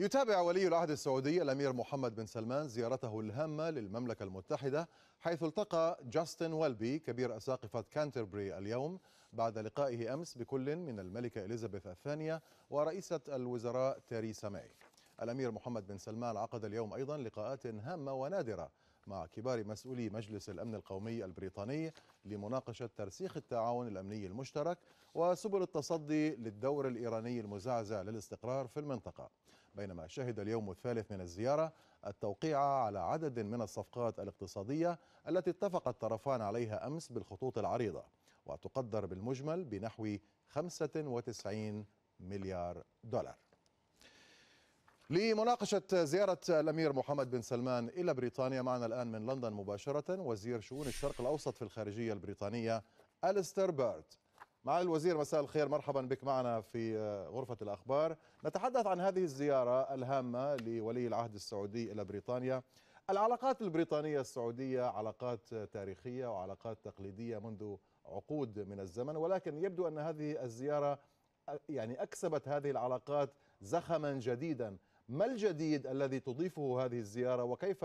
يتابع ولي العهد السعودي الامير محمد بن سلمان زيارته الهامه للمملكه المتحده حيث التقى جاستن ويلبي كبير اساقفه كانتربري اليوم بعد لقائه امس بكل من الملكه اليزابيث الثانيه ورئيسه الوزراء تيريسا ماي. الامير محمد بن سلمان عقد اليوم ايضا لقاءات هامه ونادره مع كبار مسؤولي مجلس الامن القومي البريطاني لمناقشه ترسيخ التعاون الامني المشترك وسبل التصدي للدور الايراني المزعزع للاستقرار في المنطقه. بينما شهد اليوم الثالث من الزيارة التوقيع على عدد من الصفقات الاقتصادية التي اتفق الطرفان عليها أمس بالخطوط العريضة وتقدر بالمجمل بنحو 95 مليار دولار لمناقشة زيارة الأمير محمد بن سلمان إلى بريطانيا معنا الآن من لندن مباشرة وزير شؤون الشرق الأوسط في الخارجية البريطانية أليستر بيرت مع الوزير مساء الخير مرحبا بك معنا في آه، غرفة الأخبار نتحدث عن هذه الزيارة الهامة لولي العهد السعودي إلى بريطانيا العلاقات البريطانية السعودية علاقات تاريخية وعلاقات تقليدية منذ عقود من الزمن ولكن يبدو أن هذه الزيارة يعني أكسبت هذه العلاقات زخما جديدا ما الجديد الذي تضيفه هذه الزيارة وكيف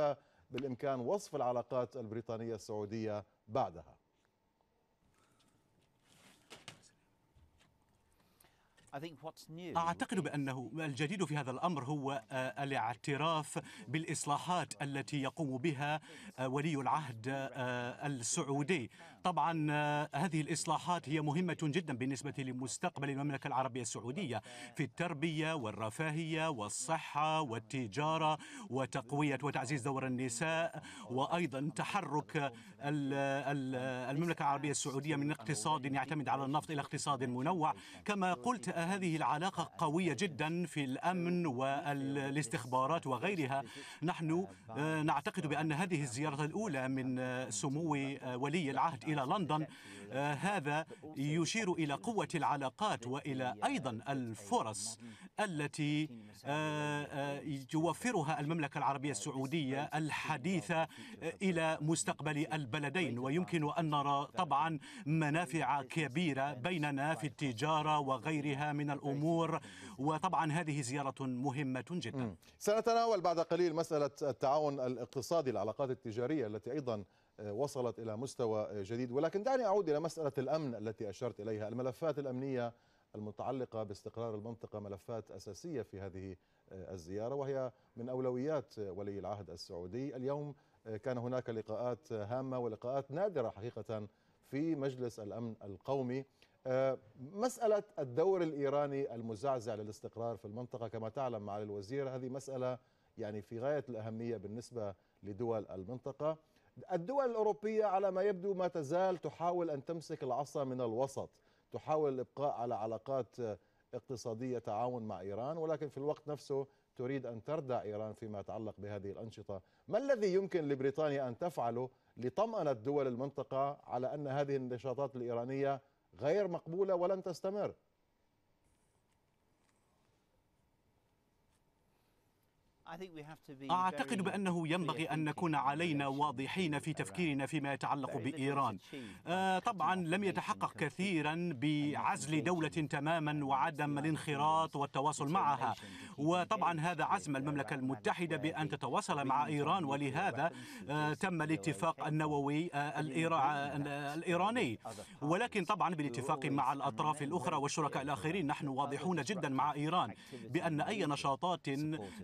بالإمكان وصف العلاقات البريطانية السعودية بعدها أعتقد بأنه الجديد في هذا الأمر هو آه، الاعتراف بالإصلاحات التي يقوم بها آه، ولي العهد آه، السعودي طبعا هذه الإصلاحات هي مهمة جدا بالنسبة لمستقبل المملكة العربية السعودية في التربية والرفاهية والصحة والتجارة وتقوية وتعزيز دور النساء وأيضا تحرك المملكة العربية السعودية من اقتصاد يعتمد على النفط إلى اقتصاد منوع كما قلت هذه العلاقة قوية جدا في الأمن والاستخبارات وغيرها نحن آه، نعتقد بأن هذه الزيارة الأولى من آه، سمو آه، ولي العهد إلى لندن هذا يشير إلى قوة العلاقات وإلى أيضا الفرص التي توفرها المملكة العربية السعودية الحديثة إلى مستقبل البلدين ويمكن أن نرى طبعا منافع كبيرة بيننا في التجارة وغيرها من الأمور وطبعا هذه زيارة مهمة جدا سنتناول بعد قليل مسألة التعاون الاقتصادي العلاقات التجارية التي أيضا آه، وصلت إلى مستوى جديد ولكن دعني أعود إلى مسألة الأمن التي أشرت إليها الملفات الأمنية المتعلقة باستقرار المنطقة ملفات أساسية في هذه آه، الزيارة وهي من أولويات ولي العهد السعودي اليوم آه، كان هناك لقاءات هامة ولقاءات نادرة حقيقة في مجلس الأمن القومي آه، مسألة الدور الإيراني المزعزع للاستقرار في المنطقة كما تعلم معالي الوزير هذه مسألة يعني في غاية الأهمية بالنسبة لدول المنطقة الدول الأوروبية على ما يبدو ما تزال تحاول أن تمسك العصا من الوسط تحاول الإبقاء على علاقات اقتصادية تعاون مع إيران ولكن في الوقت نفسه تريد أن تردع إيران فيما يتعلق بهذه الأنشطة ما الذي يمكن لبريطانيا أن تفعله لطمأنة دول المنطقة على أن هذه النشاطات الإيرانية غير مقبولة ولن تستمر أعتقد بأنه ينبغي أن نكون علينا واضحين في تفكيرنا فيما يتعلق بإيران آه، طبعا لم يتحقق كثيرا بعزل دولة تماما وعدم الانخراط والتواصل معها وطبعا هذا عزم المملكة المتحدة بأن تتواصل مع إيران ولهذا آه، تم الاتفاق النووي آه، الإيراني ولكن طبعا بالاتفاق مع الأطراف الأخرى والشركاء الآخرين نحن واضحون جدا مع إيران بأن أي نشاطات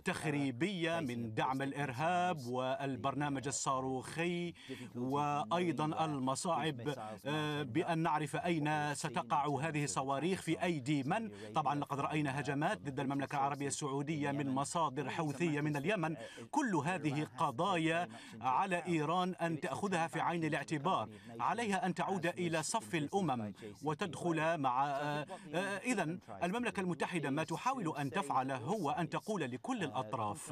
تخريب الغربية من دعم الإرهاب والبرنامج الصاروخي وأيضا المصاعب آه، بأن نعرف أين ستقع هذه الصواريخ في أيدي من طبعا لقد رأينا هجمات ضد المملكة العربية السعودية من مصادر حوثية من اليمن كل هذه قضايا على إيران أن تأخذها في عين الاعتبار عليها أن تعود إلى صف الأمم وتدخل مع آه، آه، إذا المملكة المتحدة ما تحاول أن تفعل هو أن تقول لكل الأطراف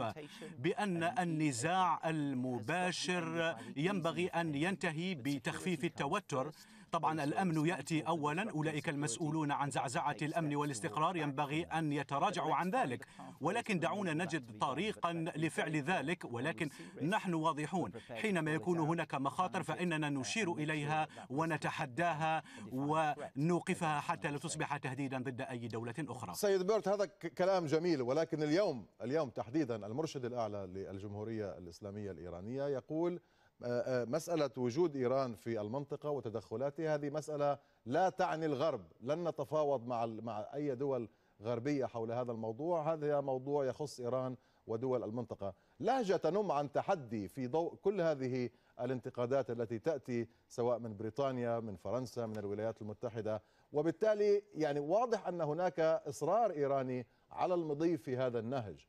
بأن النزاع المباشر ينبغي أن ينتهي بتخفيف التوتر طبعا الأمن يأتي أولا أولئك المسؤولون عن زعزعة الأمن والاستقرار ينبغي أن يتراجعوا عن ذلك ولكن دعونا نجد طريقا لفعل ذلك ولكن نحن واضحون حينما يكون هناك مخاطر فإننا نشير إليها ونتحداها ونوقفها حتى لا تصبح تهديدا ضد أي دولة أخرى سيد بيرت هذا كلام جميل ولكن اليوم اليوم تحديدا المرشد الأعلى للجمهورية الإسلامية الإيرانية يقول آه، آه، مسألة وجود إيران في المنطقة وتدخلاتها هذه مسألة لا تعني الغرب لن نتفاوض مع مع أي دول غربية حول هذا الموضوع هذا موضوع يخص إيران ودول المنطقة لهجة تنم عن تحدي في ضوء كل هذه الانتقادات التي تأتي سواء من بريطانيا من فرنسا من الولايات المتحدة وبالتالي يعني واضح أن هناك إصرار إيراني على المضي في هذا النهج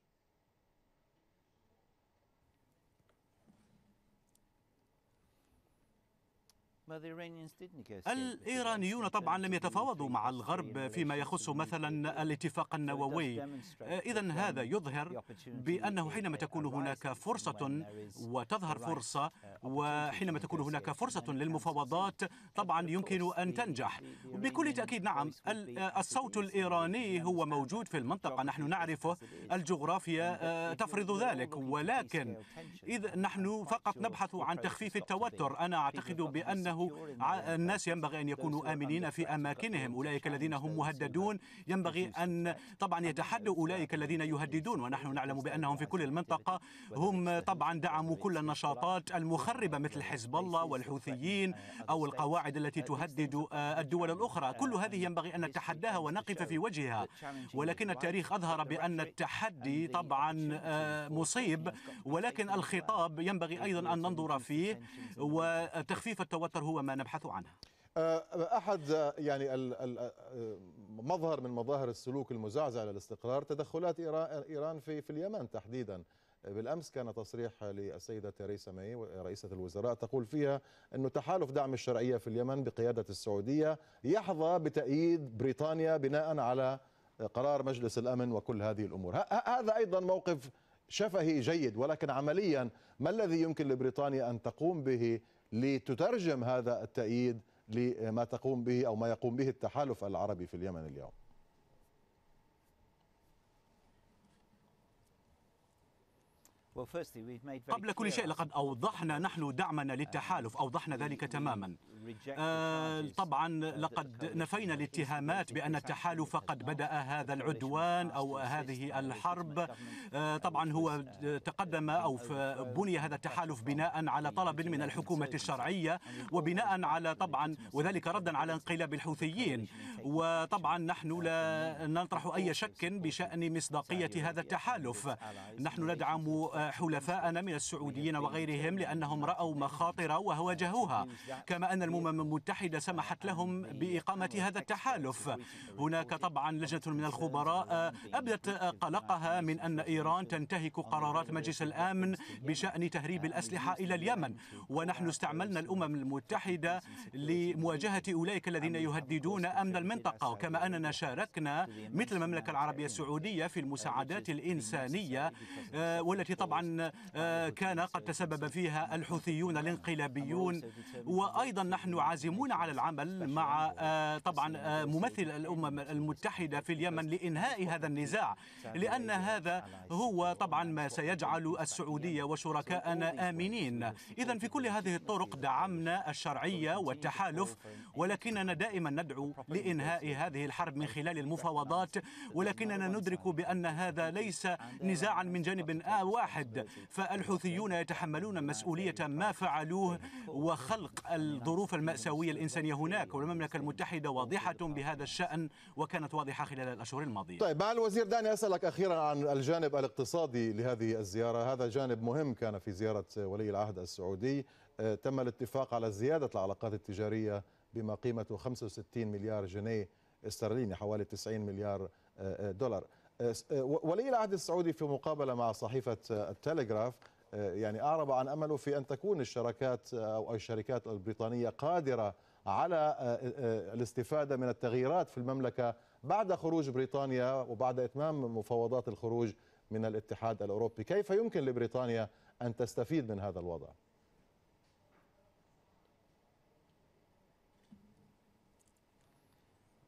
يعني، الإيرانيون طبعا لم يتفاوضوا مع الغرب يعني، فيما يخص مثلا الاتفاق النووي إذا um, هذا يظهر بأنه حينما uh, تكون هناك فرصة وتظهر فرصة وحينما تكون هناك فرصة للمفاوضات طبعا يمكن أن تنجح بكل تأكيد نعم الصوت الإيراني هو موجود في المنطقة نحن نعرفه الجغرافيا آه، تفرض ذلك ولكن إذا نحن فقط نبحث عن تخفيف التوتر أنا أعتقد بأنه انه الناس ينبغي ان يكونوا امنين في اماكنهم اولئك الذين هم مهددون ينبغي ان طبعا يتحدوا اولئك الذين يهددون ونحن نعلم بانهم في كل المنطقه هم طبعا دعموا كل النشاطات المخربه مثل حزب الله والحوثيين او القواعد التي تهدد الدول الاخرى كل هذه ينبغي ان نتحداها ونقف في وجهها ولكن التاريخ اظهر بان التحدي طبعا آه، مصيب ولكن الخطاب ينبغي ايضا ان ننظر فيه وتخفيف التوتر هو هو ما نبحث عنها أه، أه، احد أه، يعني مظهر من مظاهر السلوك المزعزع للاستقرار تدخلات ايران في في اليمن تحديدا بالامس كان تصريح للسيده تريسا ماي رئيسه الوزراء تقول فيها انه تحالف دعم الشرعيه في اليمن بقياده السعوديه يحظى بتاييد بريطانيا بناء على قرار مجلس الامن وكل هذه الامور هذا ايضا موقف شفهي جيد ولكن عمليا ما الذي يمكن لبريطانيا ان تقوم به لتترجم هذا التأييد لما تقوم به أو ما يقوم به التحالف العربي في اليمن اليوم قبل كل شيء لقد أوضحنا نحن دعمنا uh, للتحالف أوضحنا ذلك تماما آه،, uh, آه طبعا لقد نفينا الاتهامات بأن التحالف قد بدأ هذا العدوان أو هذه الحرب آه طبعا هو تقدم أو بني هذا التحالف بناء على طلب من الحكومة الشرعية وبناء على طبعا وذلك ردا على انقلاب الحوثيين وطبعا نحن لا نطرح أي شك بشأن مصداقية هذا التحالف نحن ندعم حلفاءنا من السعوديين وغيرهم لأنهم رأوا مخاطر وواجهوها كما أن الأمم المتحدة سمحت لهم بإقامة هذا التحالف هناك طبعا لجنة من الخبراء أبدت قلقها من أن إيران تنتهك قرارات مجلس الأمن بشأن تهريب الأسلحة إلى اليمن ونحن استعملنا الأمم المتحدة لمواجهة أولئك الذين يهددون أمن المنطقة وكما أننا شاركنا مثل المملكة العربية السعودية في المساعدات الإنسانية آه، والتي طبعا طبعا آه، كان قد تسبب فيها الحوثيون الانقلابيون وأيضا نحن عازمون على العمل مع آه، طبعا آه، ممثل الأمم المتحدة في اليمن لإنهاء هذا النزاع لأن هذا هو طبعا ما سيجعل السعودية وشركاءنا آمنين إذا في كل هذه الطرق دعمنا الشرعية والتحالف ولكننا دائما ندعو لإنهاء هذه الحرب من خلال المفاوضات ولكننا ندرك بأن هذا ليس نزاعا من جانب واحد واحد فالحوثيون يتحملون مسؤولية ما فعلوه وخلق الظروف المأساوية الإنسانية هناك والمملكة المتحدة واضحة بهذا الشأن وكانت واضحة خلال الأشهر الماضية طيب مع الوزير دعني أسألك أخيرا عن الجانب الاقتصادي لهذه الزيارة هذا جانب مهم كان في زيارة ولي العهد السعودي آه، تم الاتفاق على زيادة العلاقات التجارية بما قيمته 65 مليار جنيه استرليني حوالي 90 مليار آه، آه، دولار أه، أه، ولي العهد السعودي في مقابله مع صحيفه أه، التلغراف يعني اعرب عن امله في ان تكون الشركات او الشركات البريطانيه قادره على الاستفاده من التغييرات في المملكه بعد خروج بريطانيا وبعد اتمام مفاوضات الخروج من الاتحاد الاوروبي، كيف يمكن لبريطانيا ان تستفيد من هذا الوضع؟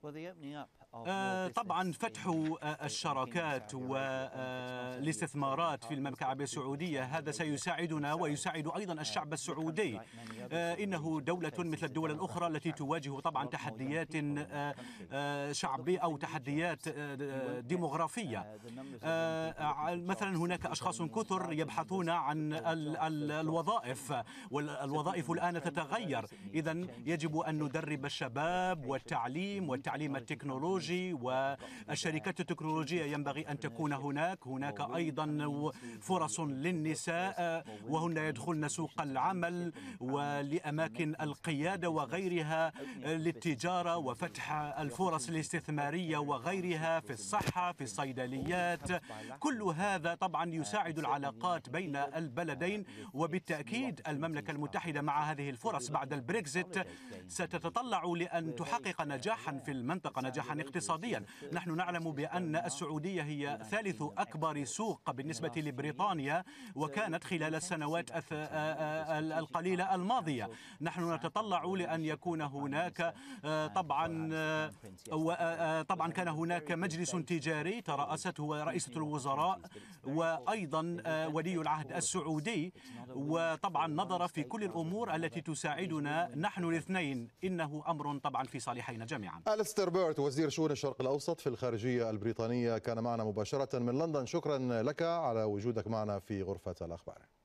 Well, the opening up آه، آه، طبعا فتح آه، الشراكات والاستثمارات في المملكة العربية السعودية هذا سيساعدنا ويساعد أيضا الشعب السعودي إنه دولة مثل الدول الأخرى التي تواجه طبعا تحديات شعبية أو تحديات ديمغرافية مثلا هناك أشخاص كثر يبحثون عن الوظائف والوظائف الآن تتغير إذا يجب أن ندرب الشباب والتعليم والتعليم التكنولوجي التكنولوجي والشركات التكنولوجية ينبغي أن تكون هناك هناك أيضا فرص للنساء وهن يدخلن سوق العمل ولأماكن القيادة وغيرها للتجارة وفتح الفرص الاستثمارية وغيرها في الصحة في الصيدليات كل هذا طبعا يساعد العلاقات بين البلدين وبالتأكيد المملكة المتحدة مع هذه الفرص بعد البريكزيت ستتطلع لأن تحقق نجاحا في المنطقة نجاحا اقتصاديا نحن نعلم بأن السعودية هي ثالث أكبر سوق بالنسبة لبريطانيا وكانت خلال السنوات آه، آه، القليلة الماضية نحن نتطلع لأن يكون هناك آه، طبعا طبعا كان هناك مجلس تجاري ترأسته رئيسة الوزراء وأيضا ولي العهد السعودي وطبعا نظر في كل الأمور التي تساعدنا نحن الاثنين إنه أمر طبعا في صالحينا جميعا ألستر بيرت وزير شؤون الشرق الأوسط في الخارجية البريطانية كان معنا مباشرة من لندن شكرا لك على وجودك معنا في غرفة الأخبار